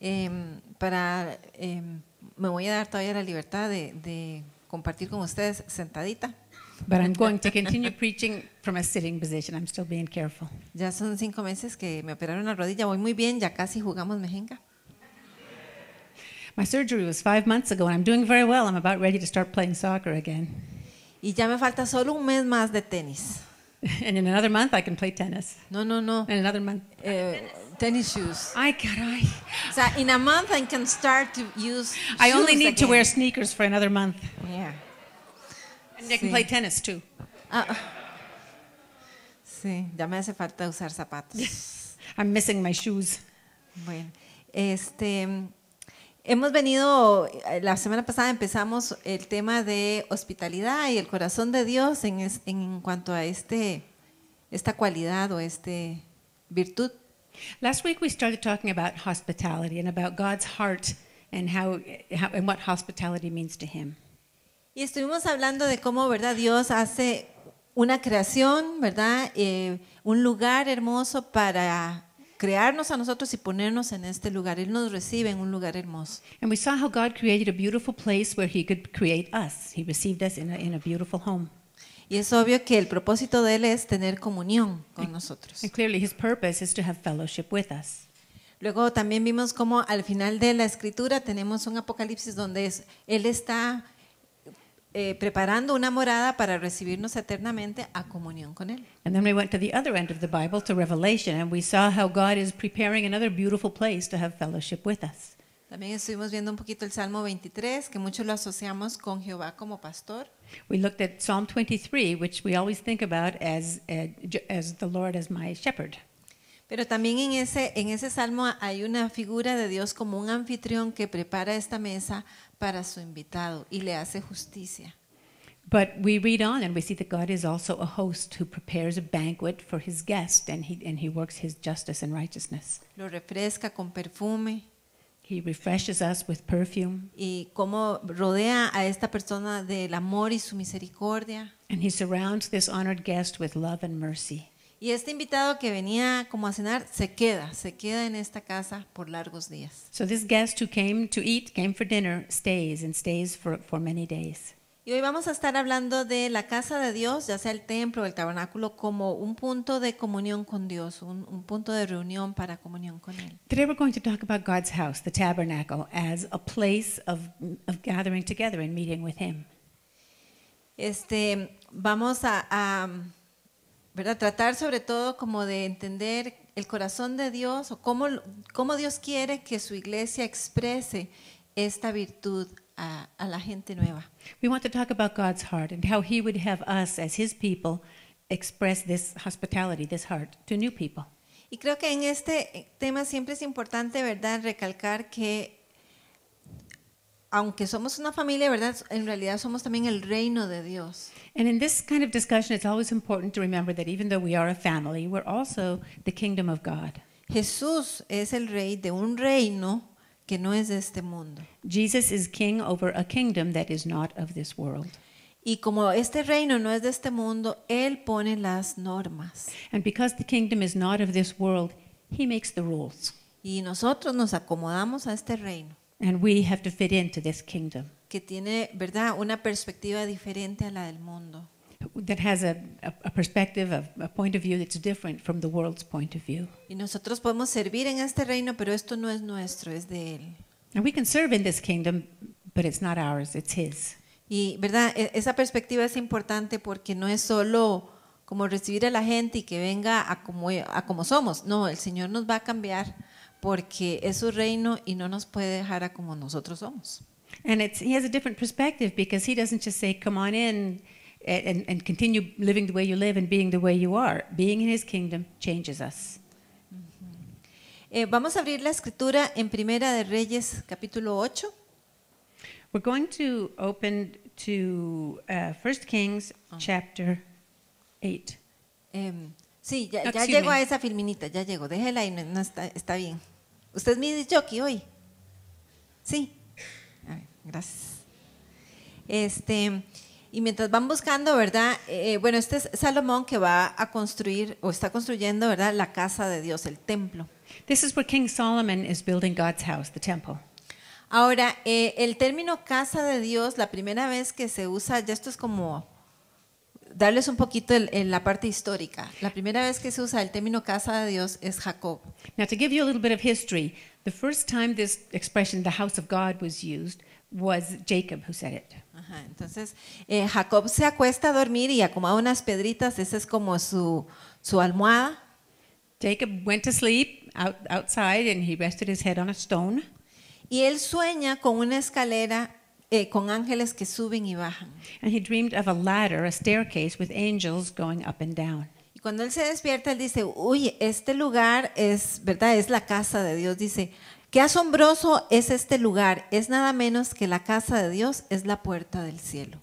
eh, para, eh, me voy a dar todavía la libertad de, de compartir con ustedes sentadita. But I'm going to continue preaching from a sitting position. I'm still being careful. Ya son cinco meses que me operaron la rodilla. Voy muy bien. Ya casi jugamos mejenga. My surgery was five months ago, and I'm doing very well. I'm about ready to start playing soccer again. Y ya me falta solo un mes más de tenis. And in another month, I can play tennis. No, no, no. In another month. Eh, tennis shoes. Ay, caray. O sea, in a month I can start to use I only need to wear sneakers for another month. Yeah. And they can play tennis too. Ah, ah. sí, ya me hace falta usar zapatos. I'm missing my shoes. Bueno, este hemos venido eh, la semana pasada empezamos el tema de hospitalidad y el corazón de Dios en, en cuanto a este esta cualidad o este virtud Last week we started talking about hospitality and about God's heart and how, how and what hospitality means to him. Y estuvimos hablando de cómo, ¿verdad? Dios hace una creación, ¿verdad? Eh, un lugar hermoso para crearnos a nosotros y ponernos en este lugar. Él nos recibe en un lugar hermoso. And we saw how God created a beautiful place where he could create us. He received us in a, in a beautiful home. Y es obvio que el propósito de él es tener comunión con nosotros. And clearly his purpose is to have fellowship with us. Luego también vimos cómo al final de la escritura tenemos un apocalipsis donde él está eh, preparando una morada para recibirnos eternamente a comunión con él. And then we went to the other end of the Bible to Revelation and we saw how God is preparing another beautiful place to have fellowship with us. También estuvimos viendo un poquito el Salmo 23, que muchos lo asociamos con Jehová como pastor. We looked at Psalm 23, which we always think about as, eh, as the Lord as my shepherd. Pero también en ese, en ese salmo hay una figura de Dios como un anfitrión que prepara esta mesa para su invitado y le hace justicia. But we read on and we see that God is also a host who prepares a banquet for his guest and he, and he works his justice and righteousness. Lo refresca con perfume. He refreshes us with perfume. Y cómo rodea a esta persona del amor y su misericordia. And he surrounds this honored guest with love and mercy. Y este invitado que venía como a cenar se queda, se queda en esta casa por largos días. So this guest who came to eat, came for dinner, stays and stays for, for many days. Y hoy vamos a estar hablando de la casa de Dios, ya sea el templo o el tabernáculo, como un punto de comunión con Dios, un, punto de reunión para comunión con Él. Today we're going to talk about God's house, the tabernacle, as a place of, gathering together and meeting with Him. Este, vamos a, a tratar sobre todo como de entender el corazón de Dios o cómo, cómo Dios quiere que su iglesia exprese esta virtud a, a la gente nueva. We want to talk about God's heart and how He would have us as His people express this hospitality, this heart, to new people. Y creo que en este tema siempre es importante, ¿verdad?, recalcar que aunque somos una familia, ¿verdad? En realidad somos también el reino de Dios. And in this kind of discussion, it's always important to remember that even though we are a family, we're also the kingdom of God. Jesús es el rey de un reino que no es de este mundo. Jesus is king over a kingdom that is not of this world. Y como este reino no es de este mundo, él pone las normas. And because the kingdom is not of this world, he makes the rules. Y nosotros nos acomodamos a este reino. And we have to fit into this kingdom. Que tiene, ¿verdad?, una perspectiva diferente a la del mundo that has a, a perspective, a, a, point of view that's different from the world's point of view. Y nosotros podemos servir en este reino, pero esto no es nuestro, es de él. And we can serve in this kingdom, but it's not ours, it's his. Y verdad, e, esa perspectiva es importante porque no es solo como recibir a la gente y que venga a como, a como somos. No, el Señor nos va a cambiar porque es su reino y no nos puede dejar a como nosotros somos. And it's, he has a different perspective because he doesn't just say, come on in and, and continue living the way you live and being the way you are. Being in his kingdom changes us. Eh, vamos a abrir la escritura en Primera de Reyes, capítulo 8. We're going to open to uh, 1 Kings, oh. chapter 8. Eh, em, sí, ya, ya llego a esa filminita, ya llego. Déjela ahí, está, bien. ¿Usted es mi jockey hoy? Sí. A ver, gracias. Este, y mientras van buscando, ¿verdad? Eh, eh, bueno, este es Salomón que va a construir o está construyendo, ¿verdad? La casa de Dios, el templo. This is King Solomon is building God's house, the temple. Ahora, eh, el término casa de Dios, la primera vez que se usa, ya esto es como darles un poquito el, en la parte histórica. La primera vez que se usa el término casa de Dios es Jacob. Now, to give you a little bit of history, the first time this expression, the house of God, was used, was Jacob who said it. Ajá, entonces eh, Jacob se acuesta a dormir y acomoda unas pedritas. esa es como su, su almohada. Jacob went to sleep outside and he rested his head on a stone. Y él sueña con una escalera eh, con ángeles que suben y bajan. And he dreamed of a ladder, a staircase with angels going up and down. Y cuando él se despierta, él dice, uy, este lugar es, ¿verdad? Es la casa de Dios. Dice, Qué asombroso es este lugar. Es nada menos que la casa de Dios es la puerta del cielo.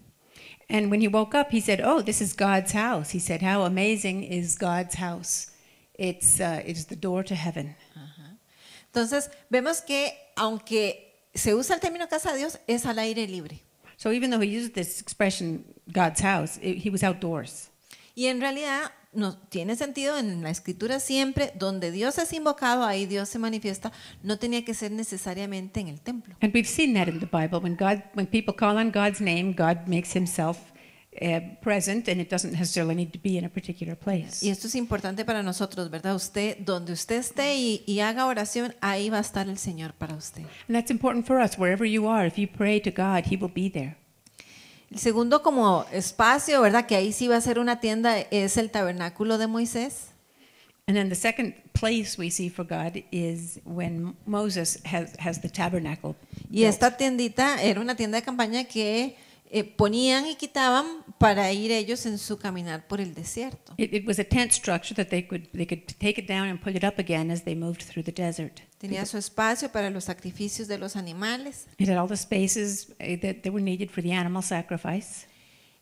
And when he woke up, he said, "Oh, this is God's house." He said, "How amazing is God's house? It's uh, it's the door to heaven." Ajá. Entonces vemos que aunque se usa el término casa de Dios, es al aire libre. So even though he used this expression, God's house, he was outdoors. Y en realidad no, tiene sentido en la escritura siempre, donde Dios es invocado, ahí Dios se manifiesta, no tenía que ser necesariamente en el templo. And we've seen that in the Bible when God when people call on God's name, God makes himself uh, present and it doesn't necessarily need to be in a particular place. Y esto es importante para nosotros, ¿verdad? Usted donde usted esté y, y haga oración, ahí va a estar el Señor para usted. And important for us wherever you are, if you pray to God, he will be there. El segundo como espacio, ¿verdad? Que ahí sí va a ser una tienda, es el tabernáculo de Moisés. Y esta tiendita era una tienda de campaña que eh, ponían y quitaban para ir ellos en su caminar por el desierto. It, it was a tent structure that they could they could take it down and pull it up again as they moved through the desert. Tenía su espacio para los sacrificios de los animales. It had all the spaces eh, that, they were needed for the animal sacrifice.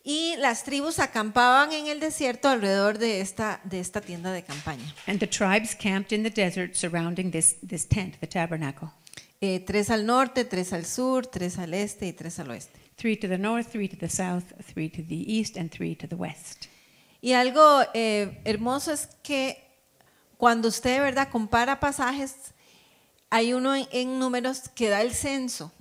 Y las tribus acampaban en el desierto alrededor de esta de esta tienda de campaña. And the tribes camped in the desert surrounding this this tent, the tabernacle. Eh, tres al norte, tres al sur, tres al este y tres al oeste. three to the north, three to the south, three to the east, and three to the west. Y algo eh, hermoso es que cuando usted passages, verdad compara pasajes, hay uno en, en números que da el censo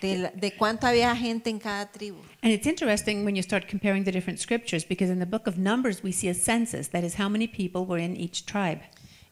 de, in de tribe. había gente en cada tribu. And it's interesting when you start comparing the different scriptures because in the book of Numbers we see a census, that is how many people were in each tribe.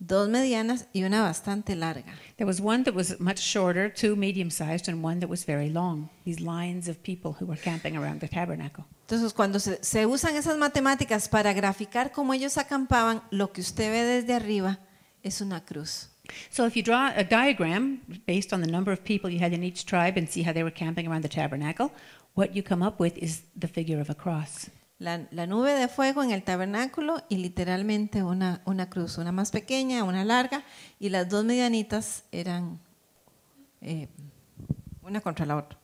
dos medianas y una bastante larga. There was one that was much shorter, two medium-sized, and one that was very long. These lines of people who were camping around the tabernacle. Entonces, cuando se, usan esas matemáticas para graficar cómo ellos acampaban, lo que usted ve desde arriba es una cruz. So if you draw a diagram based on the number of people you had in each tribe and see how they were camping around the tabernacle, what you come up with is the figure of a cross la, la, nube de fuego en el tabernáculo y literalmente una, una cruz, una más pequeña, una larga, y las dos medianitas eran eh, una contra la otra.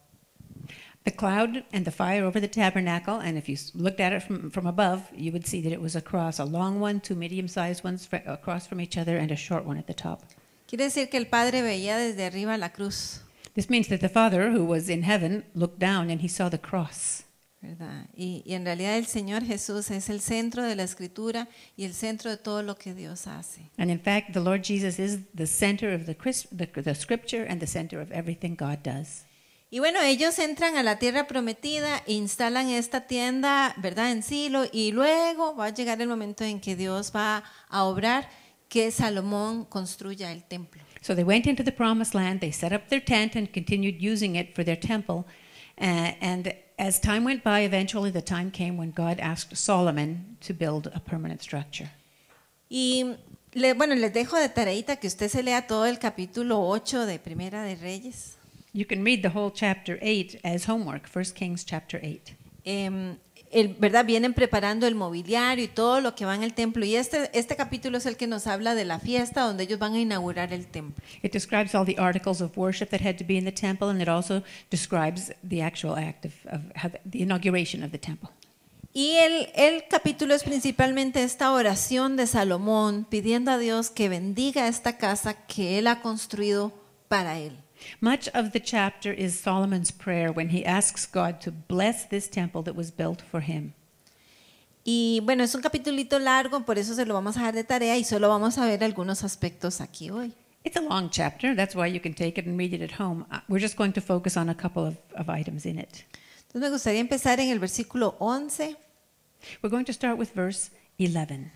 The cloud and the fire over the tabernacle, and if you looked at it from, from above, you would see that it was a cross, a long one, two medium-sized ones across from each other, and a short one at the top. Quiere decir que el Padre veía desde arriba la cruz. This means that the Father, who was in heaven, looked down and he saw the cross. Y, en realidad el Señor Jesús es el centro de la escritura y el centro de todo lo que Dios hace. Y bueno, ellos entran a la tierra prometida, instalan esta tienda, ¿verdad? En Silo, y luego va a llegar el momento en que Dios va a obrar que Salomón construya el templo. So they went into the promised land, they set up their tent and continued using it for their temple. Eh, as time went by, eventually the time came when God asked Solomon to build a permanent structure. Y le, bueno, les dejo de tareita que usted se lea todo el capítulo 8 de Primera de Reyes. You can read the whole chapter 8 as homework, 1 Kings chapter 8. Em, ¿verdad? Vienen preparando el mobiliario y todo lo que va en el templo. Y este, este capítulo es el que nos habla de la fiesta donde ellos van a inaugurar el templo. Y el, el capítulo es principalmente esta oración de Salomón pidiendo a Dios que bendiga esta casa que él ha construido para él. Much of the chapter is Solomon's prayer when he asks God to bless this temple that was built for him. Y bueno, es un capítulito largo, por eso se lo vamos a de tarea y solo vamos a ver algunos aspectos aquí hoy. It's a long chapter, that's why you can take it and read it at home. Uh, we're just going to focus on a couple of, of items in it. Entonces me gustaría empezar en el versículo 11. We're going to start with verse 11.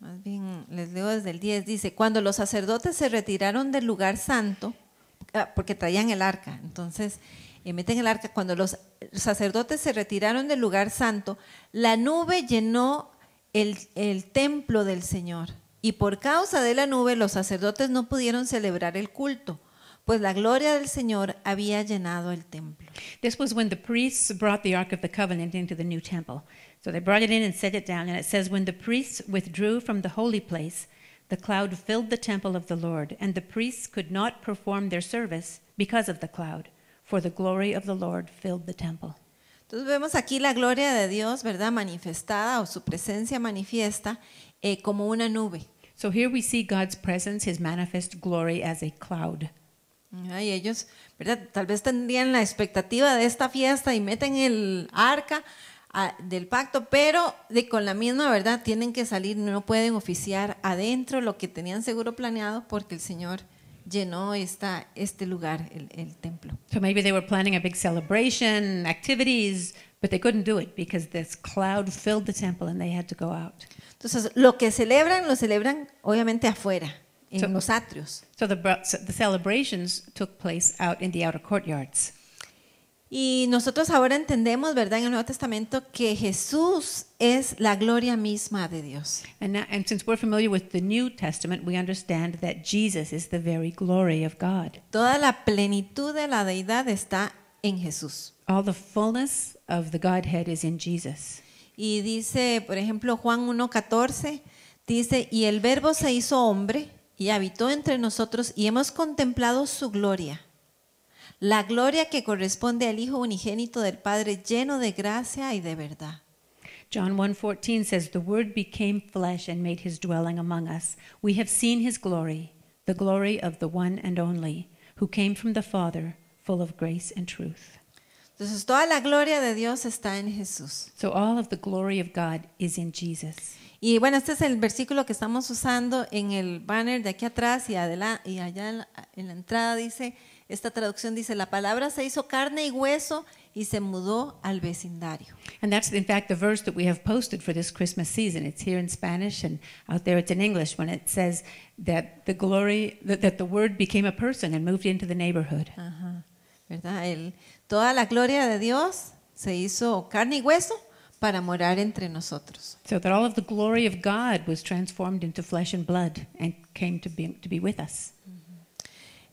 Más bien, les leo desde el 10, dice, cuando los sacerdotes se retiraron del lugar santo, ah, porque traían el arca, entonces eh, meten el arca, cuando los sacerdotes se retiraron del lugar santo, la nube llenó el, el templo del Señor. Y por causa de la nube los sacerdotes no pudieron celebrar el culto, pues la gloria del Señor había llenado el templo. This was when the priests brought the ark of the covenant into the new temple. So they brought it in and set it down. And it says, When the priests withdrew from the holy place, the cloud filled the temple of the Lord, and the priests could not perform their service because of the cloud, for the glory of the Lord filled the temple. Entonces vemos aquí la gloria de Dios, ¿verdad? Manifestada o su presencia manifiesta eh, como una nube. So here we see God's presence, his manifest glory as a cloud. Y ellos, ¿verdad? Tal vez tendrían la expectativa de esta fiesta y meten el arca, a, del pacto, pero de, con la misma verdad tienen que salir, no pueden oficiar adentro lo que tenían seguro planeado porque el Señor llenó esta, este lugar, el, el templo. So maybe they were planning a big celebration, activities, but they couldn't do it because this cloud filled the temple and they had to go out. Entonces, lo que celebran, lo celebran obviamente afuera, en so, los atrios. So the, so the celebrations took place out in the outer courtyards. Y nosotros ahora entendemos, ¿verdad?, en el Nuevo Testamento que Jesús es la gloria misma de Dios. Toda la plenitud de la deidad está en Jesús. Godhead Y dice, por ejemplo, Juan 1:14 dice, "Y el Verbo se hizo hombre y habitó entre nosotros y hemos contemplado su gloria." la gloria que corresponde al Hijo unigénito del Padre lleno de gracia y de verdad. John 1:14 says the word became flesh and made his dwelling among us. We have seen his glory, the glory of the one and only, who came from the Father, full of grace and truth. Entonces toda la gloria de Dios está en Jesús. So all of the glory of God is in Jesus. Y bueno, este es el versículo que estamos usando en el banner de aquí atrás y, adelante y allá en la entrada dice esta traducción dice, la palabra se hizo carne y hueso y se mudó al vecindario. And that's in fact the verse that we have posted for this Christmas season. It's here in Spanish and out there it's in English when it says that the glory that, that the word became a person and moved into the neighborhood. Ajá. ¿Verdad? El, toda la gloria de Dios se hizo carne y hueso para morar entre nosotros. So that all of the glory of God was transformed into flesh and blood and came to be, to be with us. Mm.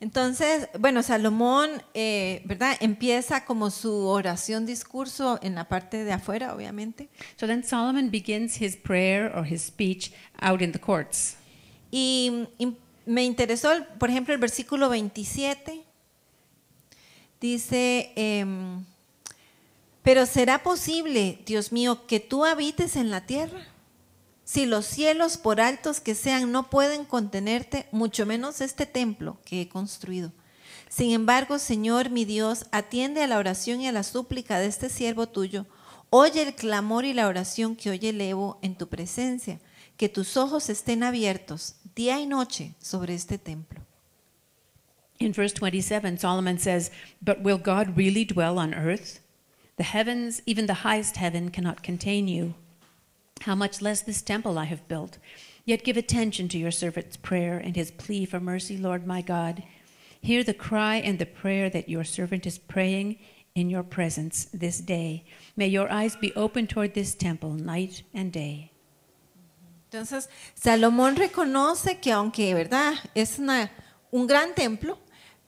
Entonces, bueno, Salomón, eh, ¿verdad? Empieza como su oración discurso en la parte de afuera, obviamente. So then Solomon begins his prayer or his speech out in the courts. Y, me interesó, por ejemplo, el versículo 27. Dice, em, pero será posible, Dios mío, que tú habites en la tierra. Si los cielos, por altos que sean, no pueden contenerte, mucho menos este templo que he construido. Sin embargo, Señor mi Dios, atiende a la oración y a la súplica de este siervo tuyo. Oye el clamor y la oración que hoy elevo en tu presencia. Que tus ojos estén abiertos día y noche sobre este templo. In verse 27, Solomon says, But will God really dwell on earth? The heavens, even the highest heaven, cannot contain you. How much less this temple I have built? Yet give attention to your servant's prayer and his plea for mercy, Lord my God. Hear the cry and the prayer that your servant is praying in your presence this day. May your eyes be open toward this temple night and day. Entonces, Salomón reconoce que aunque, ¿verdad? Es una, un gran templo,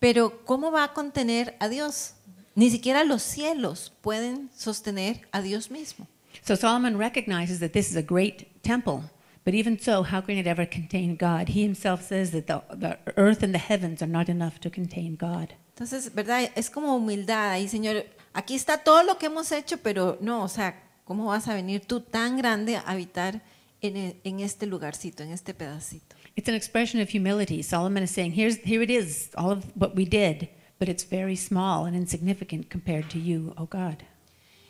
pero ¿cómo va a contener a Dios? Ni siquiera los cielos pueden sostener a Dios mismo. So Solomon recognizes that this is a great temple, but even so, how can it ever contain God? He himself says that the, the earth and the heavens are not enough to contain God. Entonces, ¿verdad? Es como humildad ahí, Señor. Aquí está todo lo que hemos hecho, pero no, o sea, ¿cómo vas a venir tú tan grande a habitar en, en este lugarcito, en este pedacito? It's an expression of humility. Solomon is saying, Here's, here it is, all of what we did, but it's very small and insignificant compared to you, O oh God.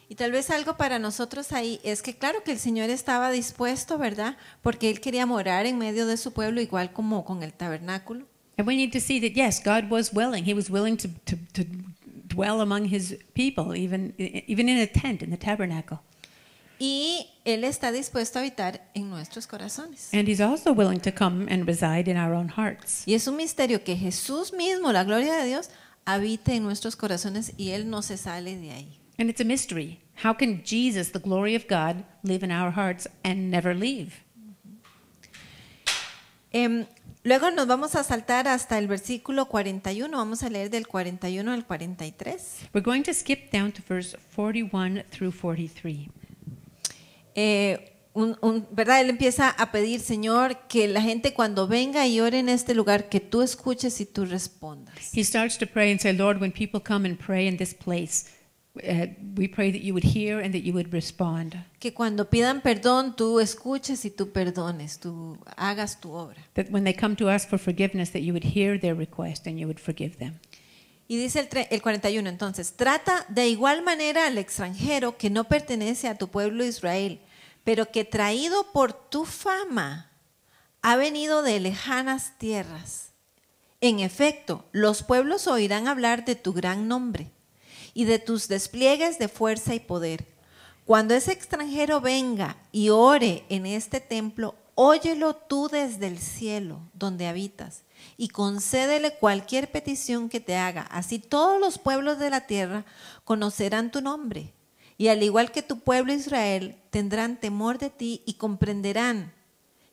Y tal vez algo para nosotros ahí es que claro que el Señor estaba dispuesto, ¿verdad? Porque Él quería morar en medio de su pueblo igual como con el tabernáculo. Y él está dispuesto a habitar en nuestros corazones. Y es un misterio que Jesús mismo, la gloria de Dios, habite en nuestros corazones y él no se sale de ahí. And it's a mystery. How can Jesus, the glory of God, live in our hearts and never leave? Um, luego nos vamos a saltar hasta el versículo 41. Vamos a leer del 41 al 43. We're going to skip down to verse 41 through 43. Eh, un, un, ¿verdad? Él empieza a pedir, Señor, que la gente cuando venga y ore en este lugar, que tú escuches y tú respondas. He starts to pray and say, Lord, when people come and pray in this place, que cuando pidan perdón, tú escuches y tú perdones, tú hagas tu obra. Y dice el, 41 entonces, trata de igual manera al extranjero que no pertenece a tu pueblo Israel, pero que traído por tu fama ha venido de lejanas tierras. En efecto, los pueblos oirán hablar de tu gran nombre y de tus despliegues de fuerza y poder. Cuando ese extranjero venga y ore en este templo, óyelo tú desde el cielo donde habitas y concédele cualquier petición que te haga. Así todos los pueblos de la tierra conocerán tu nombre y al igual que tu pueblo Israel tendrán temor de ti y comprenderán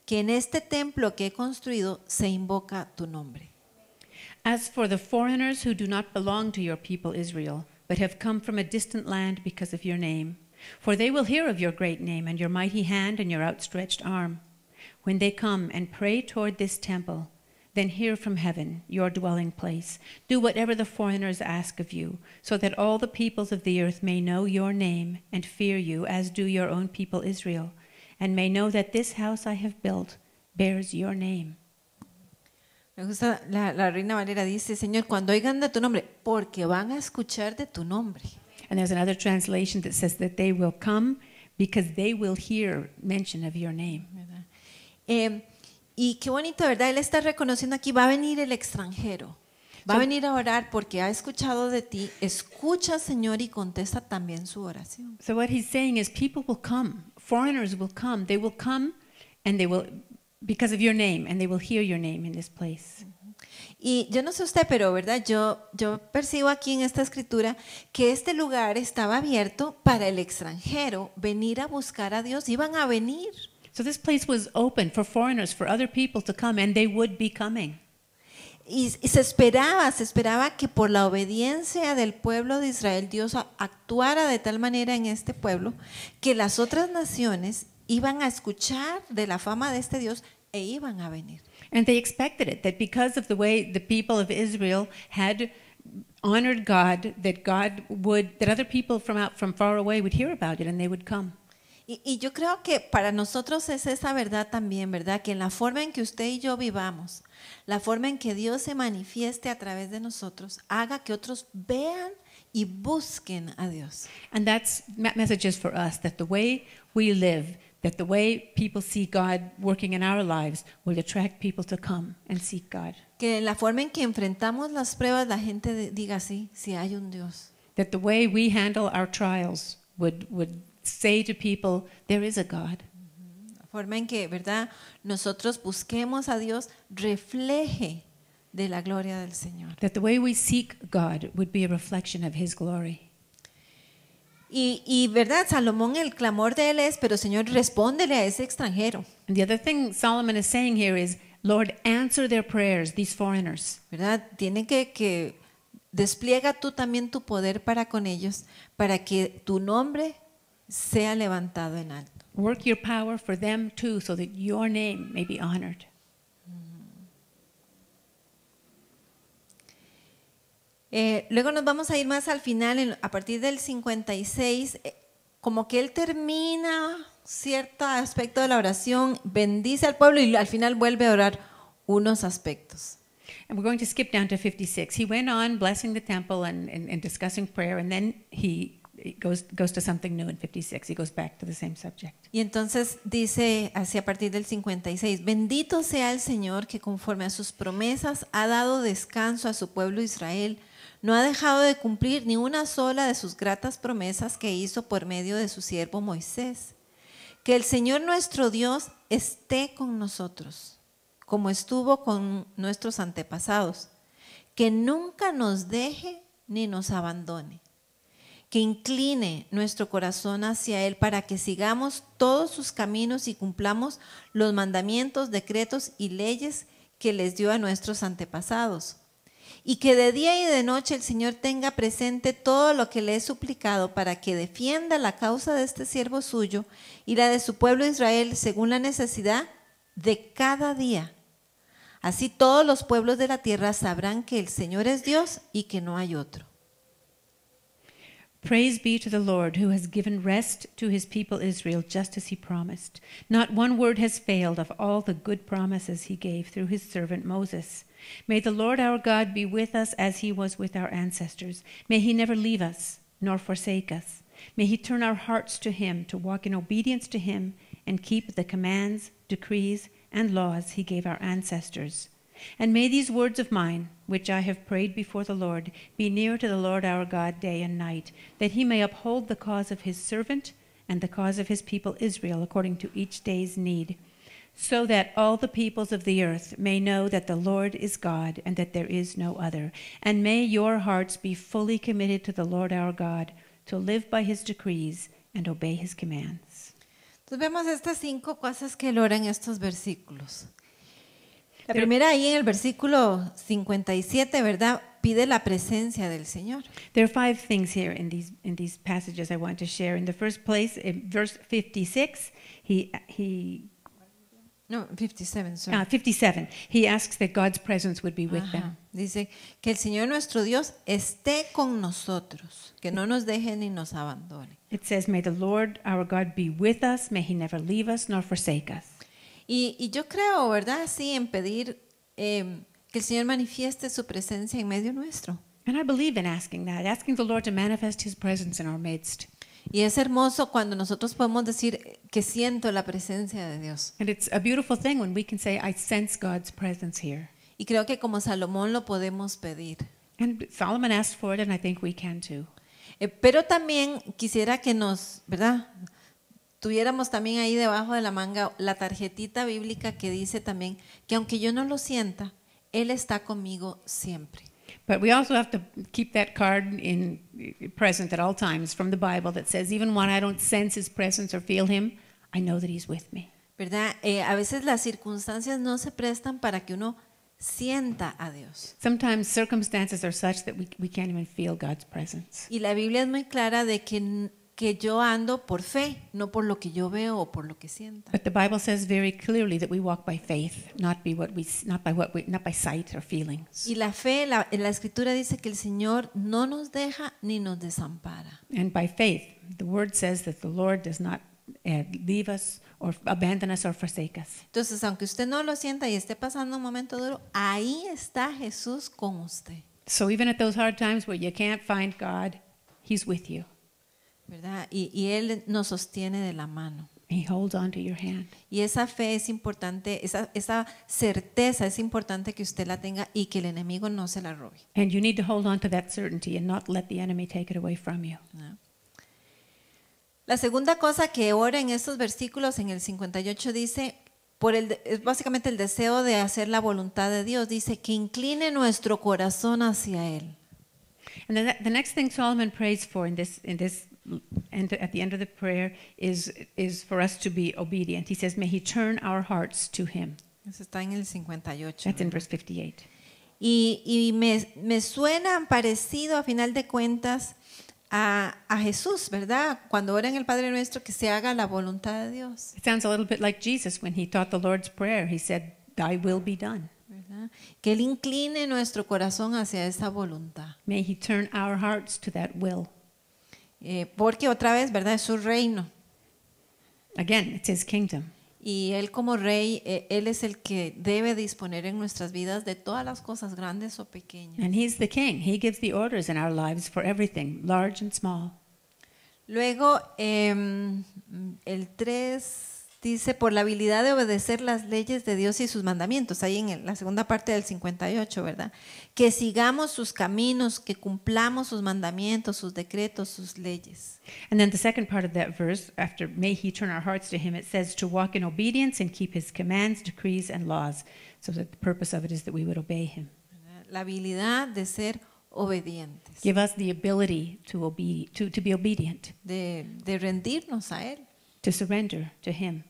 que en este templo que he construido se invoca tu nombre. As for the foreigners who do not belong to your people Israel, but have come from a distant land because of your name. For they will hear of your great name and your mighty hand and your outstretched arm. When they come and pray toward this temple, then hear from heaven, your dwelling place. Do whatever the foreigners ask of you, so that all the peoples of the earth may know your name and fear you, as do your own people Israel, and may know that this house I have built bears your name. Me gusta, la, la, reina Valera dice, Señor, cuando oigan de tu nombre, porque van a escuchar de tu nombre. And there's another translation that says that they will come because they will hear mention of your name. Eh, y qué bonito, ¿verdad? Él está reconociendo aquí, va a venir el extranjero. Va a venir a orar porque ha escuchado de ti. Escucha, Señor, y contesta también su oración. So what he's saying is people will come, foreigners will come, they will come and they will y yo no sé usted, pero verdad, yo, yo percibo aquí en esta escritura que este lugar estaba abierto para el extranjero venir a buscar a Dios, iban a venir. So this place was open for foreigners, for other people to come, and they would be coming. Y, y se esperaba, se esperaba que por la obediencia del pueblo de Israel Dios actuara de tal manera en este pueblo que las otras naciones iban a escuchar de la fama de este Dios e iban a venir. And they expected it that because of the way the people of Israel had honored God, that God would, that other people from out from far away would hear about it and they would come. Y, y, yo creo que para nosotros es esa verdad también, ¿verdad? Que en la forma en que usted y yo vivamos, la forma en que Dios se manifieste a través de nosotros, haga que otros vean y busquen a Dios. And that's that message is for us that the way we live that the way people see God working in our lives will attract people to come and seek God. Que la forma en que enfrentamos las pruebas la gente diga sí, si hay un Dios. That the way we handle our trials would would say to people there is a God. La forma en que, ¿verdad? Nosotros busquemos a Dios refleje de la gloria del Señor. That the way we seek God would be a reflection of his glory. Y, y, verdad, Salomón, el clamor de él es, pero Señor, respóndele a ese extranjero. And the other thing Solomon is saying here is, Lord, answer their prayers, these foreigners. ¿Verdad? Tienen que, que despliega tú también tu poder para con ellos, para que tu nombre sea levantado en alto. Work your power for them too, so that your name may be honored. Eh, luego nos vamos a ir más al final, a partir del 56, eh, como que él termina cierto aspecto de la oración, bendice al pueblo y al final vuelve a orar unos aspectos. And we're going to skip down to 56. He went on blessing the temple and, discussing prayer, and then he goes, goes to something new in 56. He goes back to the same subject. Y entonces dice, así a partir del 56, bendito sea el Señor que conforme a sus promesas ha dado descanso a su pueblo Israel no ha dejado de cumplir ni una sola de sus gratas promesas que hizo por medio de su siervo Moisés. Que el Señor nuestro Dios esté con nosotros, como estuvo con nuestros antepasados, que nunca nos deje ni nos abandone, que incline nuestro corazón hacia Él para que sigamos todos sus caminos y cumplamos los mandamientos, decretos y leyes que les dio a nuestros antepasados y que de día y de noche el Señor tenga presente todo lo que le he suplicado para que defienda la causa de este siervo suyo y la de su pueblo Israel según la necesidad de cada día. Así todos los pueblos de la tierra sabrán que el Señor es Dios y que no hay otro. Praise be to the Lord who has given rest to his people Israel just as he promised. Not one word has failed of all the good promises he gave through his servant Moses. May the Lord our God be with us as he was with our ancestors. May he never leave us nor forsake us. May he turn our hearts to him to walk in obedience to him and keep the commands, decrees, and laws he gave our ancestors and may these words of mine, which I have prayed before the Lord, be near to the Lord our God day and night, that he may uphold the cause of his servant and the cause of his people Israel according to each day's need, so that all the peoples of the earth may know that the Lord is God and that there is no other. And may your hearts be fully committed to the Lord our God, to live by his decrees and obey his commands. Entonces vemos estas cinco cosas que en estos versículos. La primera ahí en el versículo 57, ¿verdad? Pide la presencia del Señor. There are five things here in these in these passages I want to share. In the first place, in verse 56, he he no, 57, sorry. Ah, 57. He asks that God's presence would be with them. Dice que el Señor nuestro Dios esté con nosotros, que no nos deje ni nos abandone. It says, may the Lord our God be with us, may he never leave us nor forsake us. Y, yo creo, ¿verdad? Sí, en pedir em, que el Señor manifieste su presencia en medio nuestro. Y es hermoso cuando nosotros podemos decir que siento la presencia de Dios. Y creo que como Salomón lo podemos pedir. pero también quisiera que nos, ¿verdad? tuviéramos también ahí debajo de la manga la tarjetita bíblica que dice también que aunque yo no lo sienta, Él está conmigo siempre. But we also have to keep that card in eh, present at all times from the Bible that says, even when I don't sense His presence or feel Him, I know that He's with me. ¿Verdad? Eh, a veces las circunstancias no se prestan para que uno sienta a Dios. Sometimes circumstances are such that we, we can't even feel God's presence. Y la Biblia es muy clara de que que yo ando por fe, no por lo que yo veo o por lo que sienta. But the Bible says very clearly that we walk by faith, not by what we not by what we not by sight or feelings. Y la fe, la, la escritura dice que el Señor no nos deja ni nos desampara. And by faith, the word says that the Lord does not uh, leave us or abandon us or forsake us. Entonces, aunque usted no lo sienta y esté pasando un momento duro, ahí está Jesús con usted. So even at those hard times where you can't find God, he's with you. Y, Él nos sostiene de la mano. Y esa fe es importante, esa, certeza es importante que usted la tenga y que el enemigo no se la robe. La segunda cosa que ora en estos versículos, en el 58 dice, por el, es básicamente el deseo de hacer la voluntad de Dios, dice que incline nuestro corazón hacia Él. And the next thing Solomon prays for in this, And at the end of the prayer is, is for us to be obedient. He says, may he turn our hearts to him. Eso está en el 58. That's in verse 58. Y, y me, me suena parecido a final de cuentas a, a, Jesús, ¿verdad? Cuando ora en el Padre Nuestro que se haga la voluntad de Dios. It sounds a little bit like Jesus when he taught the Lord's Prayer. He said, Thy will be done. ¿verdad? Que Él incline nuestro corazón hacia esa voluntad. May he turn our hearts to that will. Eh, porque otra vez, ¿verdad? Es su reino. Again, it's his kingdom. Y él como rey, eh, él es el que debe disponer en nuestras vidas de todas las cosas grandes o pequeñas. And he's the king. He gives the orders in our lives for everything, large and small. Luego, eh, el 3 dice, por la habilidad de obedecer las leyes de Dios y sus mandamientos, ahí en la segunda parte del 58, ¿verdad? Que sigamos sus caminos, que cumplamos sus mandamientos, sus decretos, sus leyes. And then the second part of that verse, after may he turn our hearts to him, it says to walk in obedience and keep his commands, decrees and laws. So that the purpose of it is that we would obey him. La habilidad de ser obedientes. Give us the ability to, obey to, be obedient. De, de rendirnos a él. To surrender to him.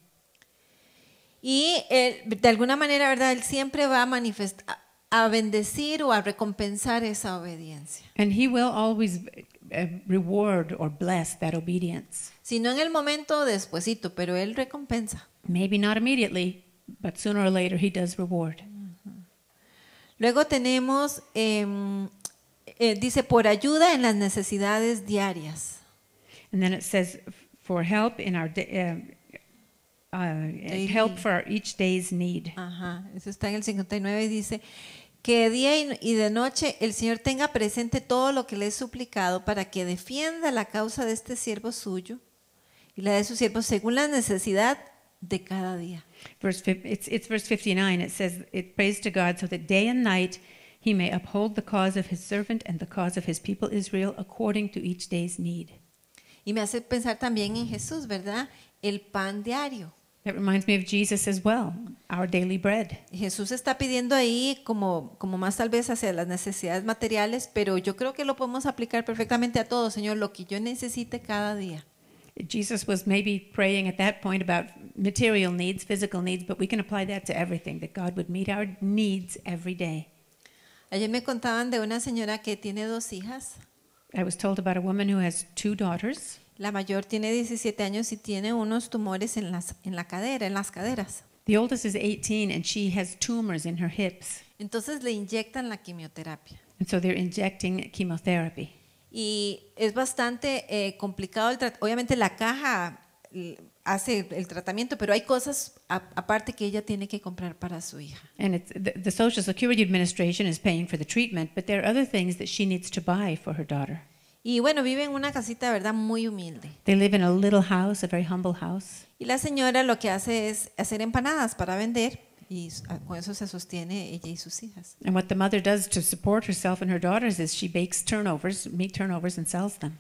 Y él, eh, de alguna manera, ¿verdad? Él siempre va a manifestar, a bendecir o a recompensar esa obediencia. And he will always eh, reward or bless that obedience. Si no en el momento despuesito, pero él recompensa. Maybe not immediately, but sooner or later he does reward. Luego tenemos, eh, eh, dice, por ayuda en las necesidades diarias. And then it says, for help in our, uh, uh, help for each day's need. Ajá, eso está en el 59 y dice que de día y de noche el Señor tenga presente todo lo que le he suplicado para que defienda la causa de este siervo suyo y la de sus siervos según la necesidad de cada día. Verse, it's, it's verse 59. It says, it prays to God so that day and night he may uphold the cause of his servant and the cause of his people Israel according to each day's need. Y me hace pensar también en Jesús, ¿verdad? El pan diario. It reminds me of Jesus as well, our daily bread. Jesús está pidiendo ahí como, como más tal vez hacia las necesidades materiales, pero yo creo que lo podemos aplicar perfectamente a todo, Señor, lo que yo necesite cada día. Jesus was maybe praying at that point about material needs, physical needs, but we can apply that to everything, that God would meet our needs every day. Ayer me contaban de una señora que tiene dos hijas. I was told about a woman who has two daughters. La mayor tiene 17 años y tiene unos tumores en, las, en la cadera, en las caderas. The oldest is 18 and she has tumors in her hips. Entonces le inyectan la quimioterapia. so they're injecting chemotherapy. Y es bastante eh, complicado el Obviamente la caja hace el tratamiento, pero hay cosas aparte que ella tiene que comprar para su hija. And it's, the, the Social Security Administration is paying for the treatment, but there are other things that she needs to buy for her daughter. Y bueno, vive en una casita, ¿verdad? Muy humilde. in a little house, a very humble house. Y la señora lo que hace es hacer empanadas para vender y ah, con eso se sostiene ella y sus hijas. And mother does to support herself and her daughters is she bakes turnovers, turnovers and sells them.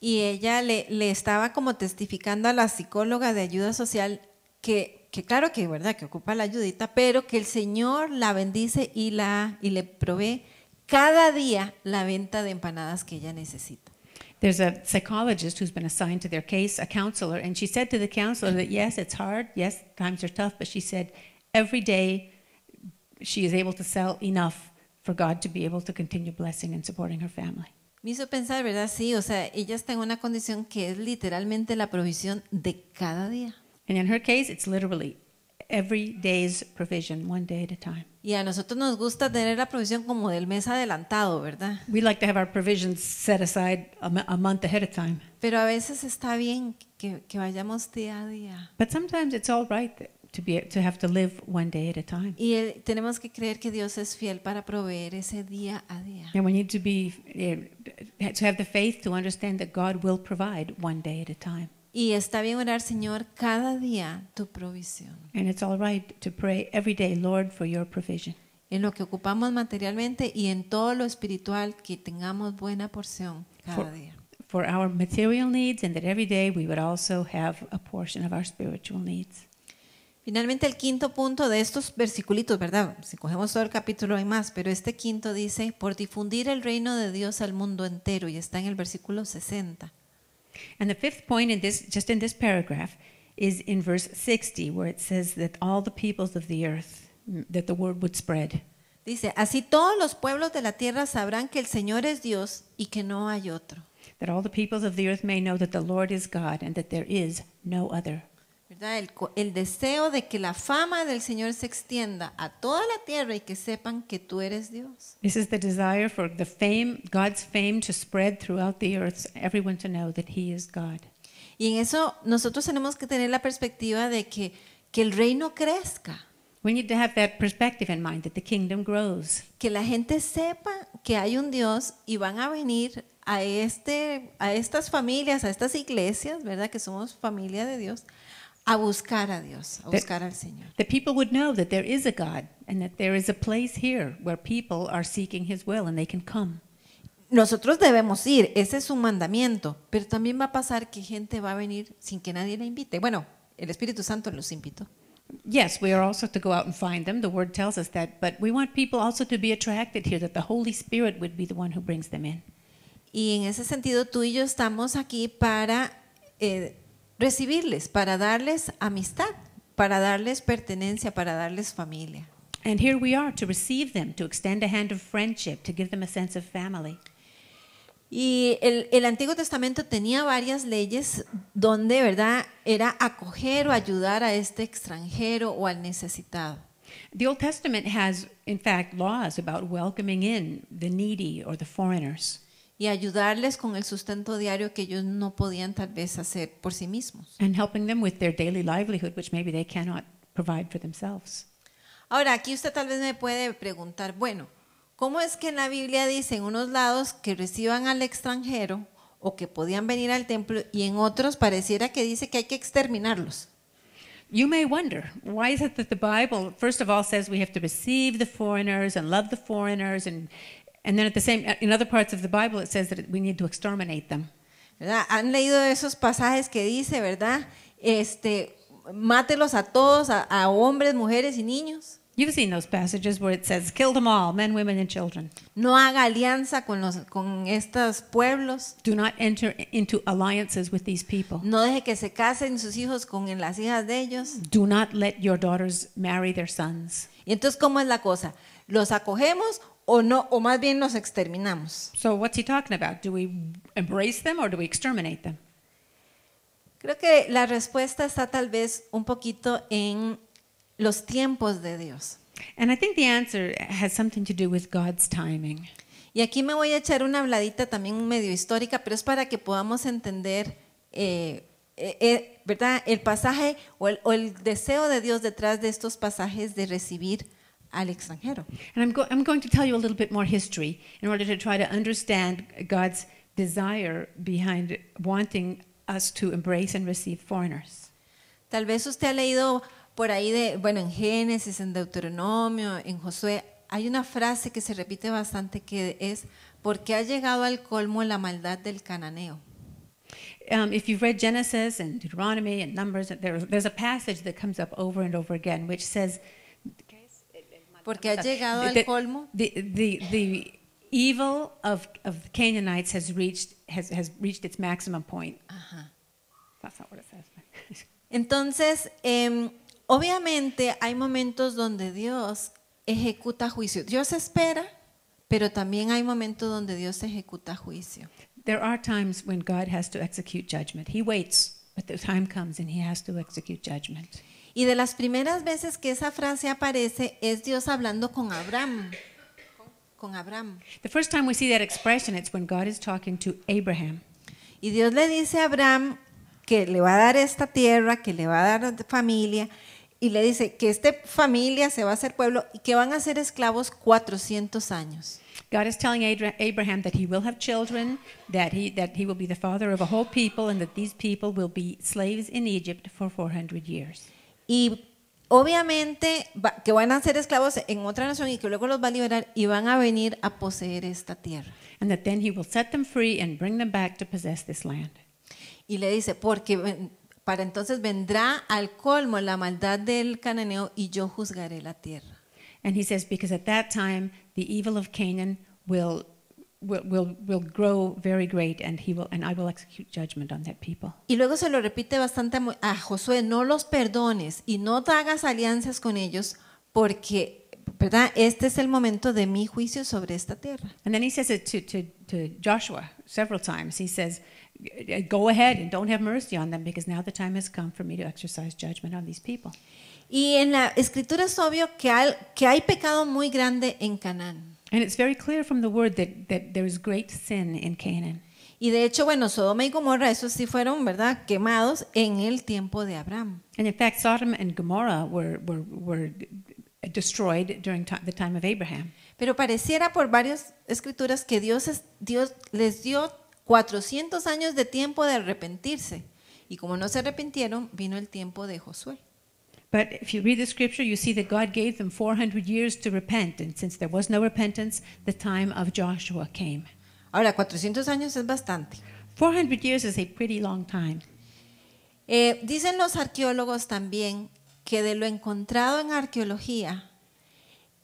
Y ella le, le estaba como testificando a la psicóloga de ayuda social que, que claro que verdad que ocupa la ayudita, pero que el Señor la bendice y la y le provee cada día la venta de empanadas que ella necesita. There's a psychologist who's been assigned to their case, a counselor, and she said to the counselor that yes, it's hard, yes, times are tough, but she said every day she is able to sell enough for God to be able to continue blessing and supporting her family. Me hizo pensar, ¿verdad? Sí, o sea, ella está en una condición que es literalmente la provisión de cada día. And in her case, it's literally every day's provision, one day at a time. Y a nosotros nos gusta tener la provisión como del mes adelantado, ¿verdad? We like to have our provisions set aside a, month ahead of time. Pero a veces está bien que, que vayamos día a día. But sometimes it's all right to be to have to live one day at a time. Y eh, tenemos que creer que Dios es fiel para proveer ese día a día. And we need to be eh, to have the faith to understand that God will provide one day at a time. Y está bien orar, Señor, cada día tu provisión. And it's all right to pray every day, Lord, for your provision. En lo que ocupamos materialmente y en todo lo espiritual, que tengamos buena porción cada día. For our material needs, and every day we would also have a portion of our spiritual needs. Finalmente, el quinto punto de estos versiculitos, ¿verdad? Si cogemos todo el capítulo hay más, pero este quinto dice, por difundir el reino de Dios al mundo entero, y está en el versículo 60. And the fifth point in this, just in this paragraph, is in verse 60, where it says that all the peoples of the earth, that the word would spread. Dice, así todos los pueblos de la tierra sabrán que el Señor es Dios y que no hay otro. That all the peoples of the earth may know that the Lord is God and that there is no other. El, el, deseo de que la fama del Señor se extienda a toda la tierra y que sepan que tú eres Dios. is desire for the fame, God's fame to spread throughout the earth, everyone to know that he is God. Y en eso nosotros tenemos que tener la perspectiva de que que el reino crezca. We need to have that perspective in mind that the kingdom grows. Que la gente sepa que hay un Dios y van a venir a este a estas familias, a estas iglesias, ¿verdad? Que somos familia de Dios a buscar a Dios, a buscar al Señor. The people would know that there is a God and that there is a place here where people are seeking his will and they can come. Nosotros debemos ir, ese es un mandamiento, pero también va a pasar que gente va a venir sin que nadie la invite. Bueno, el Espíritu Santo los invitó. Yes, we are also to go out and find them. The word tells us that, but we want people also to be attracted here that the Holy Spirit would be the one who brings them in. Y en ese sentido tú y yo estamos aquí para eh, recibirles, para darles amistad, para darles pertenencia, para darles familia. And here we are to receive them, to extend a hand of friendship, to give them a sense of family. Y el, el, Antiguo Testamento tenía varias leyes donde, ¿verdad?, era acoger o ayudar a este extranjero o al necesitado. The Old Testament has, in fact, laws about welcoming in the needy or the foreigners y ayudarles con el sustento diario que ellos no podían tal vez hacer por sí mismos. themselves. Ahora, aquí usted tal vez me puede preguntar, bueno, ¿cómo es que en la Biblia dice en unos lados que reciban al extranjero o que podían venir al templo y en otros pareciera que dice que hay que exterminarlos? You may wonder, why is it that the Bible, first of all, says we have to receive the foreigners and love the foreigners and And then at the same, uh, in other parts of the Bible, it says that we need to exterminate them. ¿verdad? Han leído esos pasajes que dice, ¿verdad? Este, mátelos a todos, a, hombres, mujeres y niños. You've seen those passages where it says, kill them all, men, women, and children. No haga alianza con, los, con estos pueblos. Do not enter into alliances with these people. No deje que se casen sus hijos con las hijas de ellos. Do not let your daughters marry their sons. Y entonces, ¿cómo es la cosa? ¿Los acogemos o no o más bien nos exterminamos. Creo que la respuesta está tal vez un poquito en los tiempos de Dios. Y aquí me voy a echar una habladita también medio histórica, pero es para que podamos entender eh, eh, eh, ¿verdad? el pasaje o el, o el deseo de Dios detrás de estos pasajes de recibir al extranjero. And I'm, go I'm going to tell you a little bit more history in order to try to understand God's desire behind wanting us to embrace and receive foreigners. Tal vez usted ha leído por ahí de, bueno, en Génesis, en Deuteronomio, en Josué, hay una frase que se repite bastante que es porque ha llegado al colmo la maldad del cananeo. Um, if you've read Genesis and Deuteronomy and Numbers, there, there's a passage that comes up over and over again which says Porque ha llegado al colmo. The, the, the evil of, of the Canaanites has reached, has, has reached its maximum point. Ajá. That's not what it says. Entonces, eh, obviamente hay momentos donde Dios ejecuta juicio. Dios espera, pero también hay momentos donde Dios ejecuta juicio. There are times when God has to execute judgment. He waits, but the time comes and he has to execute judgment. Y de las primeras veces que esa frase aparece es Dios hablando con Abraham. Con Abraham. The first time we see that expression, it's when God is talking to Abraham. Y Dios le dice a Abraham que le va a dar esta tierra, que le va a dar familia, y le dice que esta familia se va a hacer pueblo y que van a ser esclavos 400 años. God is telling Abraham that he will have children, that he, that he will be the father of a whole people, and that these people will be slaves in Egypt for 400 years. Y obviamente que van a ser esclavos en otra nación y que luego los va a liberar y van a venir a poseer esta tierra. Y le dice, porque para entonces vendrá al colmo la maldad del cananeo y yo juzgaré la tierra. And he says, because at that time the evil of Canaan will Will, will, will grow very great and he will and I will execute judgment on that people. Y luego se lo repite bastante a, Josué, no los perdones y no hagas alianzas con ellos porque ¿verdad? Este es el momento de mi juicio sobre esta tierra. And then he says it to, to, to Joshua several times. He says, go ahead and don't have mercy on them because now the time has come for me to exercise judgment on these people. Y en la escritura es obvio que hay, que hay pecado muy grande en Canaán. And it's very clear from the word that, there is great Canaan. Y de hecho, bueno, Sodoma y Gomorra, esos sí fueron, ¿verdad?, quemados en el tiempo de Abraham. in fact, and were, destroyed during Abraham. Pero pareciera por varias escrituras que Dios, Dios les dio 400 años de tiempo de arrepentirse. Y como no se arrepintieron, vino el tiempo de Josué. But if you read the scripture, you see that God gave them 400 years to repent. And since there was no repentance, the time of Joshua came. Ahora, 400 años es bastante. 400 years is a pretty long time. Eh, dicen los arqueólogos también que de lo encontrado en arqueología,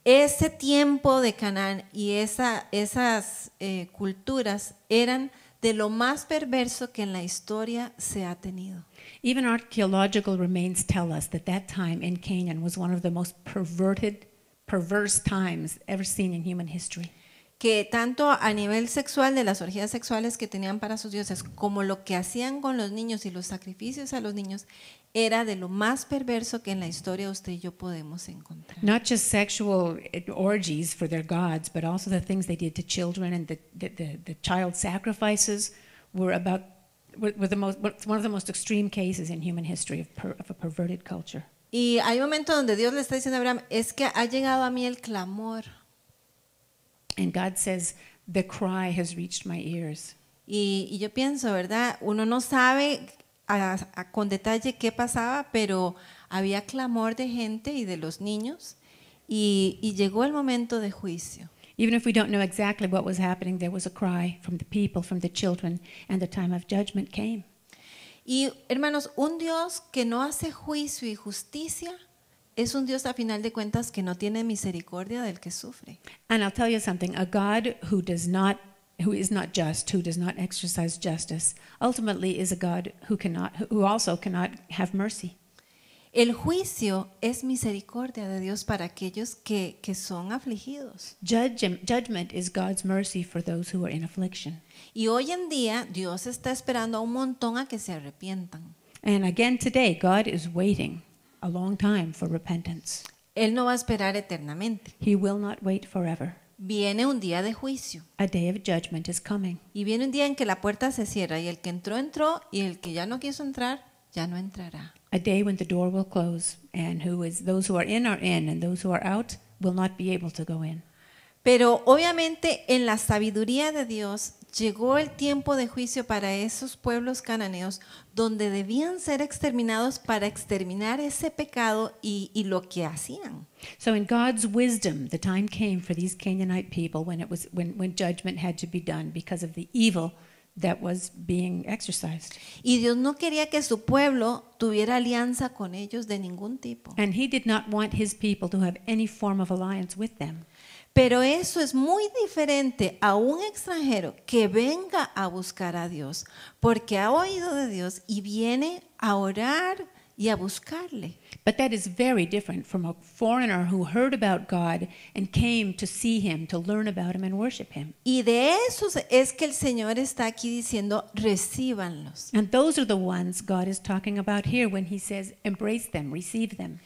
ese tiempo de Canaán y esa, esas eh, culturas eran de lo más perverso que en la historia se ha tenido. Even archaeological remains tell us that that time in Canaan was one of the most perverted, perverse times ever seen in human history. que tanto a nivel sexual de las orgías sexuales que tenían para sus dioses como lo que hacían con los niños y los sacrificios a los niños era de lo más perverso que en la historia usted y yo podemos encontrar. Not just sexual eh, orgies for their gods, but also the things they did to children and the, the, the, the child sacrifices were about were, were the most, one of the most extreme cases in human history of, per, of a perverted culture. Y hay un momento donde Dios le está diciendo a Abraham, es que ha llegado a mí el clamor. And God says, the cry has reached my ears. Y, y yo pienso, ¿verdad? Uno no sabe a, con detalle qué pasaba, pero había clamor de gente y de los niños y, y llegó el momento de juicio. Even if we don't know exactly what was happening, there was a cry from the people, from the children, and the time of judgment came. Y hermanos, un Dios que no hace juicio y justicia es un Dios a final de cuentas que no tiene misericordia del que sufre. And I'll tell you something, a God who does not who is not just, who does not exercise justice, ultimately is a God who cannot, who also cannot have mercy. El juicio es misericordia de Dios para aquellos que, que son afligidos. Judge, judgment is God's mercy for those who are in affliction. Y hoy en día Dios está esperando a un montón a que se arrepientan. And again today God is waiting a long time for repentance. Él no va a esperar eternamente. He will not wait forever. Viene un día de juicio. A day of judgment is coming. Y viene un día en que la puerta se cierra y el que entró entró y el que ya no quiso entrar ya no entrará. A day when the door will close and who is those who are in are in and those who are out will not be able to go in. Pero obviamente en la sabiduría de Dios llegó el tiempo de juicio para esos pueblos cananeos donde debían ser exterminados para exterminar ese pecado y, y lo que hacían. So in God's wisdom, the time came for these Canaanite people when it was when, when judgment had to be done because of the evil that was being exercised. Y Dios no quería que su pueblo tuviera alianza con ellos de ningún tipo. And he did not want his people to have any form of alliance with them. Pero eso es muy diferente a un extranjero que venga a buscar a Dios, porque ha oído de Dios y viene a orar y a buscarle. But that is very different from a foreigner who heard about God and came to see him, to learn about him and worship him. Y de esos es que el Señor está aquí diciendo, recíbanlos. And those are the ones God is talking about here when he says embrace them, receive them.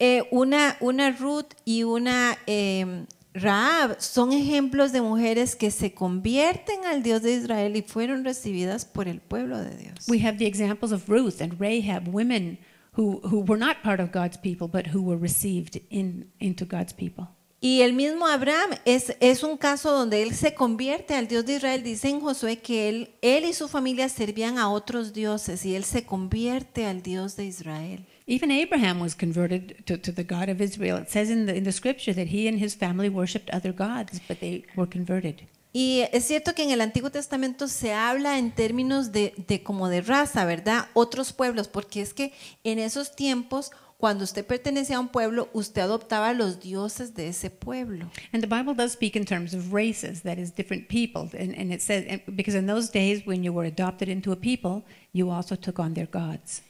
Eh, una, una Ruth y una eh, Raab son ejemplos de mujeres que se convierten al Dios de Israel y fueron recibidas por el pueblo de Dios. We have the examples of Ruth and Rahab, women who, were not part of God's people, but who were received into God's people. Y el mismo Abraham es, un caso donde él se convierte al Dios de Israel. Dice en Josué que él, él y su familia servían a otros dioses y él se convierte al Dios de Israel. Even Abraham was converted to, to the God of Israel. It says in the, in the scripture that he and his family worshipped other gods, but they were converted. Y es cierto que en el Antiguo Testamento se habla en términos de, de como de raza, ¿verdad? Otros pueblos, porque es que en esos tiempos cuando usted pertenecía a un pueblo, usted adoptaba los dioses de ese pueblo. And the Bible does speak in terms of races, that is different people, and, and it says eh, because in those days when you were adopted into a people, you also took on their gods.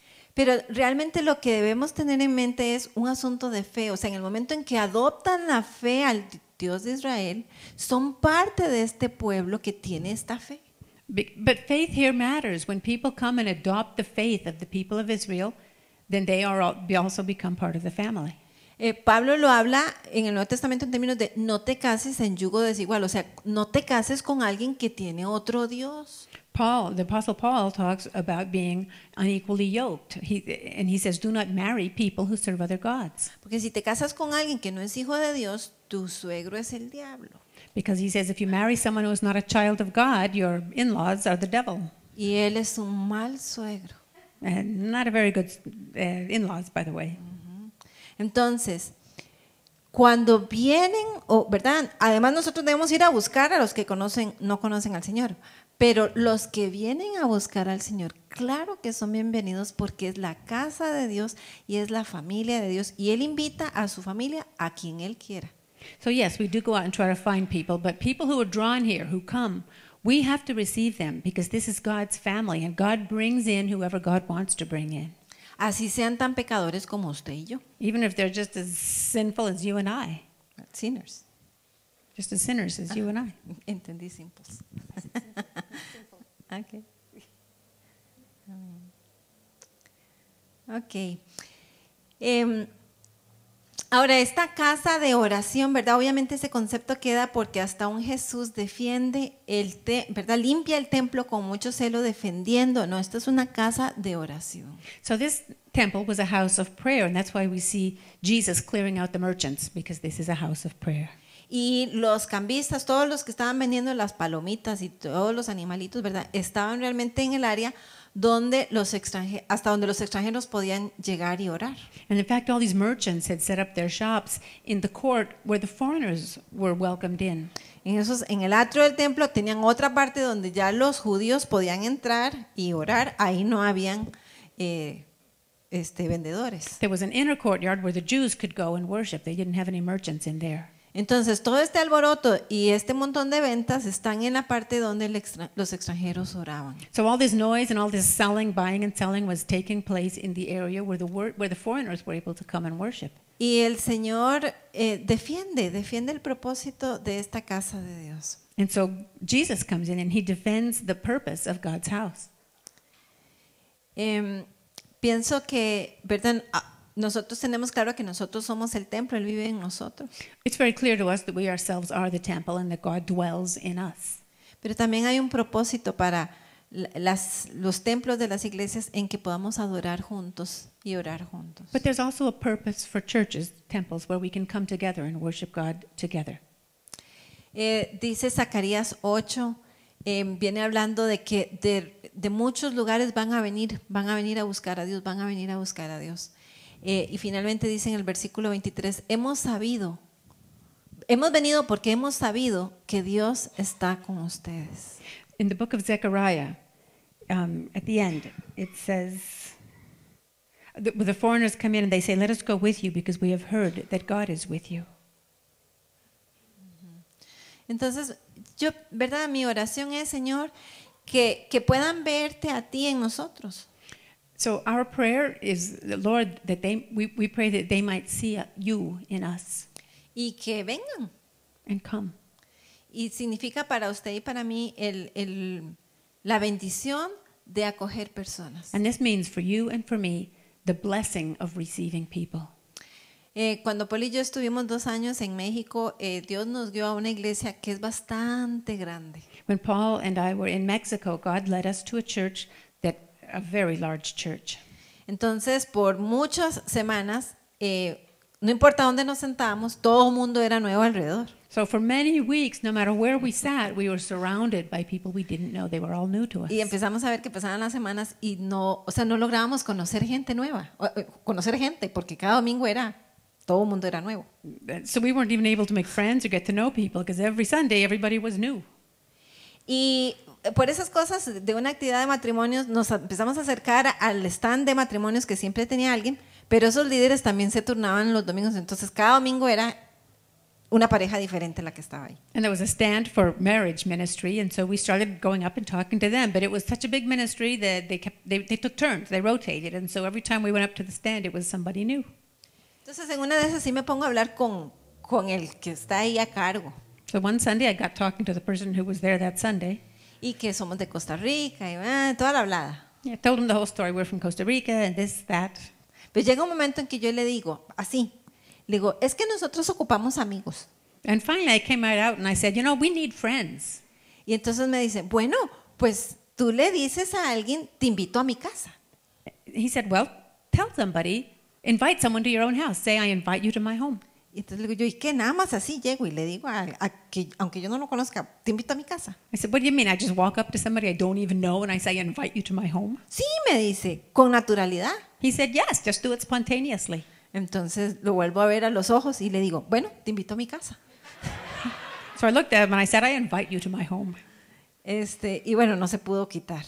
Pero realmente lo que debemos tener en mente es un asunto de fe. O sea, en el momento en que adoptan la fe al Dios de Israel, son parte de este pueblo que tiene esta fe. But faith here matters. When people come and adopt the faith of the people of Israel, then they are also become part of the family. Eh, Pablo lo habla en el Nuevo Testamento en términos de no te cases en yugo desigual, o sea, no te cases con alguien que tiene otro Dios. Paul, the Apostle Paul talks about being unequally yoked. He, and he says, do not marry people who serve other gods. Porque si te casas con alguien que no es hijo de Dios, tu suegro es el diablo. Because he says, if you marry someone who is not a child of God, your in-laws are the devil. Y él es un mal suegro. And eh, not a very good uh, in-laws, by the way. Entonces, cuando vienen, o, ¿verdad? Además nosotros debemos ir a buscar a los que conocen, no conocen al Señor. Pero los que vienen a buscar al Señor, claro que son bienvenidos porque es la casa de Dios y es la familia de Dios. Y Él invita a su familia a quien Él quiera. So, yes, we do go out and try to find people, but people who are drawn here, who come, we have to receive them because this is God's family and God brings in whoever God wants to bring in. Así sean tan pecadores como usted y yo. Even if they're just as sinful as you and I. Sinners. Just as sinners as you and I. Entendí simples. okay. Okay. Em, ahora, esta casa de oración, ¿verdad? Obviamente ese concepto queda porque hasta un Jesús defiende el ¿verdad? Limpia el templo con mucho celo defendiendo. No, esto es una casa de oración. So this temple was a house of prayer, and that's why we see Jesus clearing out the merchants, because this is a house of prayer y los cambistas, todos los que estaban vendiendo las palomitas y todos los animalitos, ¿verdad? Estaban realmente en el área donde los extranjeros, hasta donde los extranjeros podían llegar y orar. And in fact, all these merchants had set up their shops in the court where the foreigners were welcomed in. En, esos, en el atrio del templo tenían otra parte donde ya los judíos podían entrar y orar. Ahí no habían eh, este, vendedores. There was an inner courtyard where the Jews could go and worship. They didn't have any merchants in there. Entonces, todo este alboroto y este montón de ventas están en la parte donde extra, los extranjeros oraban. So all this noise and all this selling, buying and selling was taking place in the area where the where the foreigners were able to come and worship. Y el Señor eh, defiende, defiende el propósito de esta casa de Dios. And so Jesus comes in and he defends the purpose of God's house. Eh, pienso que, ¿verdad? Nosotros tenemos claro que nosotros somos el templo, él vive en nosotros. It's very clear to us that we ourselves are the temple and that God dwells in us. Pero también hay un propósito para las, los templos de las iglesias en que podamos adorar juntos y orar juntos. But there's also a purpose for churches, temples where we can come together and worship God together. Eh, dice Zacarías 8 eh, viene hablando de que de, de, muchos lugares van a venir, van a venir a buscar a Dios, van a venir a buscar a Dios. Eh, y finalmente dicen en el versículo 23, hemos sabido, hemos venido porque hemos sabido que Dios está con ustedes. In the book of Zechariah, um, at the end, it says, the, the foreigners come in and they say, let us go with you because we have heard that God is with you. Entonces, yo, ¿verdad? Mi oración es, Señor, que, que puedan verte a ti en nosotros. So our prayer is, Lord, that they, we, we pray that they might see you in us. Y que vengan. And come. Y significa para usted y para mí el, el, la bendición de acoger personas. And this means for you and for me the blessing of receiving people. Eh, cuando Paul y yo estuvimos dos años en México, eh, Dios nos dio a una iglesia que es bastante grande. When Paul and I were in Mexico, God led us to a church a very large church. Entonces, por muchas semanas, eh, no importa dónde nos sentábamos, todo el mundo era nuevo alrededor. So for many weeks, no matter where we sat, we were surrounded by people we didn't know. They were all new to us. Y empezamos a ver que pasaban las semanas y no, o sea, no lográbamos conocer gente nueva, eh, conocer gente, porque cada domingo era todo el mundo era nuevo. So we weren't even able to make friends or get to know people because every Sunday everybody was new. Y por esas cosas de una actividad de matrimonios nos empezamos a acercar al stand de matrimonios que siempre tenía alguien, pero esos líderes también se turnaban los domingos, entonces cada domingo era una pareja diferente la que estaba ahí. Entonces en una de esas sí me pongo a hablar con con el que está ahí a cargo. So one Sunday I got talking to the person who was there that Sunday y que somos de Costa Rica y ah, toda la hablada. told him the whole story. We're from Costa Rica and this, that. Pero llega un momento en que yo le digo, así, le digo, es que nosotros ocupamos amigos. And finally I came right out and I said, you know, we need friends. Y entonces me dice, bueno, pues tú le dices a alguien, te invito a mi casa. He said, well, tell somebody, invite someone to your own house. Say, I invite you to my home. Y entonces le digo yo, ¿y qué? Nada más así llego y le digo, a, a que, aunque yo no lo conozca, te invito a mi casa. I said, what do you mean? I just walk up to somebody I don't even know and I say, I invite you to my home? Sí, me dice, con naturalidad. He said, yes, just do it spontaneously. Entonces lo vuelvo a ver a los ojos y le digo, bueno, te invito a mi casa. so I looked at him and I said, I invite you to my home. Este, y bueno, no se pudo quitar.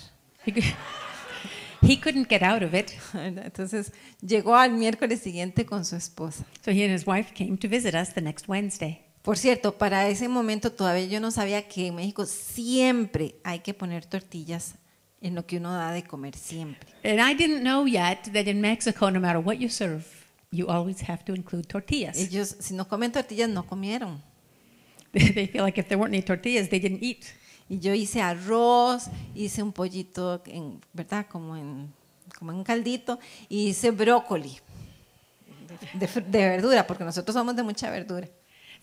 He couldn't get out of it. Entonces llegó al miércoles siguiente con su esposa. So he and his wife came to visit us the next Wednesday. Por cierto, para ese momento todavía yo no sabía que en México siempre hay que poner tortillas en lo que uno da de comer siempre. And I didn't know yet that in Mexico, no matter what you serve, you always have to include tortillas. Ellos, si no comen tortillas, no comieron. they feel like if there weren't any tortillas, they didn't eat. Y yo hice arroz, hice un pollito, en, ¿verdad? Como en, como en un caldito, y hice brócoli de, de verdura, porque nosotros somos de mucha verdura.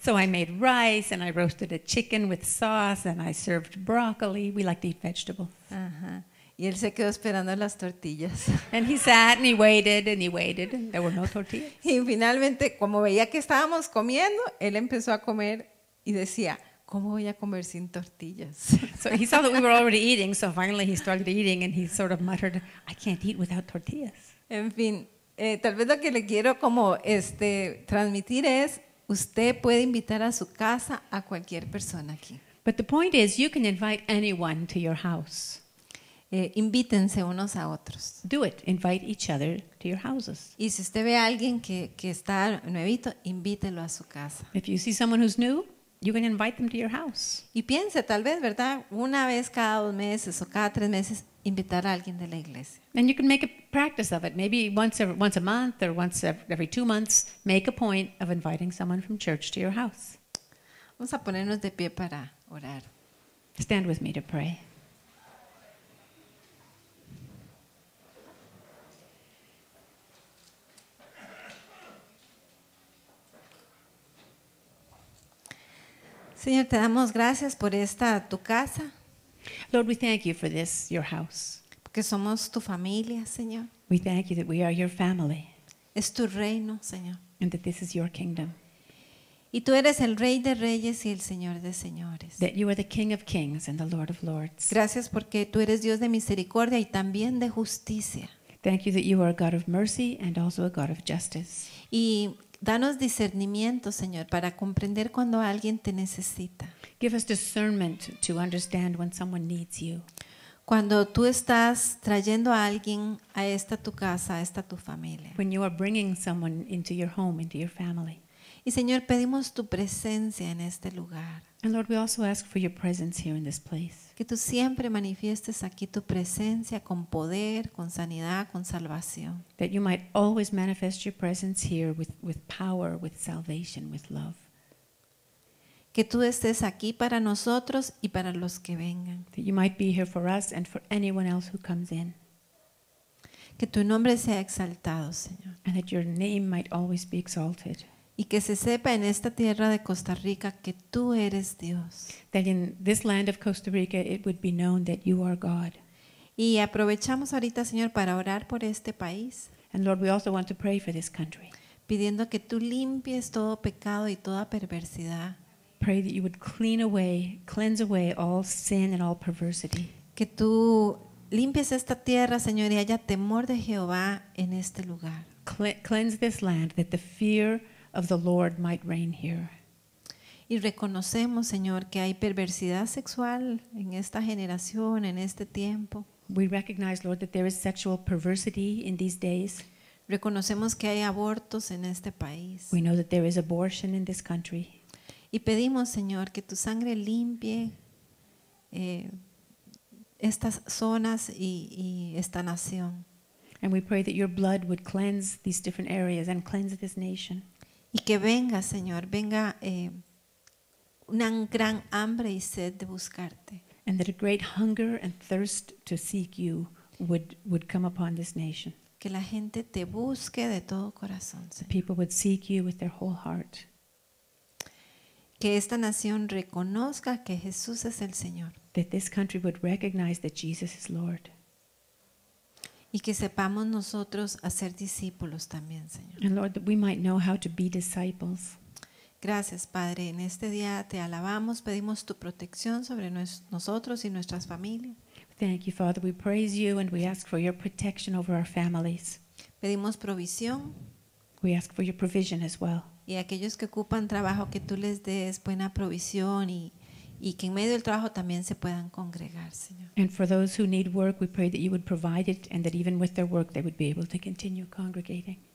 So I made rice and I roasted a chicken with sauce and I served broccoli. We like to eat vegetables. Ajá. Y él se quedó esperando las tortillas. And he sat and he waited and he waited and there were no tortillas. Y finalmente, como veía que estábamos comiendo, él empezó a comer y decía, ¿cómo voy a comer sin tortillas? So he saw that we were already eating, so finally he started eating and he sort of muttered, I can't eat without tortillas. En fin, eh, tal vez lo que le quiero como este, transmitir es, usted puede invitar a su casa a cualquier persona aquí. But the point is, you can invite anyone to your house. Eh, invítense unos a otros. Do it. Invite each other to your houses. Y si usted ve a alguien que, que está nuevito, invítelo a su casa. If you see someone who's new, You can invite them to your house. Y piense, tal vez, ¿verdad? Una vez cada dos meses o cada tres meses, invitar a alguien de la iglesia. And you can make a practice of it. Maybe once every, once a month or once every two months, make a point of inviting someone from church to your house. Vamos a ponernos de pie para orar. Stand with me to pray. Señor, te damos gracias por esta tu casa. Lord, we thank you for this, your house. Porque somos tu familia, Señor. We thank you that we are your family. Es tu reino, Señor. And that this is your kingdom. Y tú eres el Rey de Reyes y el Señor de Señores. That you are the King of Kings and the Lord of Lords. Gracias porque tú eres Dios de misericordia y también de justicia. Thank you that you are a God of mercy and also a God of justice. Y Danos discernimiento, Señor, para comprender cuando alguien te necesita. Give us discernment to understand when someone needs you. Cuando tú estás trayendo a alguien a esta tu casa, a esta tu familia. When you are bringing someone into your home, into your family. Y Señor, pedimos tu presencia en este lugar. And Lord, we also ask for your presence here in this place. Que tú siempre manifiestes aquí tu presencia con poder, con sanidad, con salvación. That you might always manifest your presence here with, with power, with salvation, with love. Que tú estés aquí para nosotros y para los que vengan. That you might be here for us and for anyone else who comes in. Que tu nombre sea exaltado, Señor. And that your name might always be exalted. y que se sepa en esta tierra de Costa Rica que tú eres Dios. That in this land of Costa Rica it would be known that you are God. Y aprovechamos ahorita, Señor, para orar por este país. And Lord, we also want to pray for this country. Pidiendo que tú limpies todo pecado y toda perversidad. Pray that you would clean away, cleanse away all sin and all perversity. Que tú limpies esta tierra, Señor, y haya temor de Jehová en este lugar. Cle cleanse this land that the fear of the Lord might reign here. Y reconocemos, Señor, que hay perversidad sexual en esta generación, en este tiempo. We recognize, Lord, that there is sexual perversity in these days. Reconocemos que hay abortos en este país. We know that there is abortion in this country. Y pedimos, Señor, que tu sangre limpie eh, estas zonas y, y esta nación. And we pray that your blood would cleanse these different areas and cleanse this nation. Y que venga, Señor, venga eh, una gran hambre y sed de buscarte. And that a great hunger and thirst to seek you would, would come upon this nation. Que la gente te busque de todo corazón, Señor. People would seek you with their whole heart. Que esta nación reconozca que Jesús es el Señor. That this country would recognize that Jesus is Lord. y que sepamos nosotros hacer discípulos también, Señor. we might know how to be disciples. Gracias, Padre. En este día te alabamos, pedimos tu protección sobre nosotros y nuestras familias. Thank you, Father. We praise you and we ask for your protection over our families. Pedimos provisión. We ask for your provision as well. Y aquellos que ocupan trabajo, que tú les des buena provisión y y en medio del trabajo también se puedan congregar, Señor. And for those who need work, we pray that you would provide it and that even with their work they would be able to continue congregating.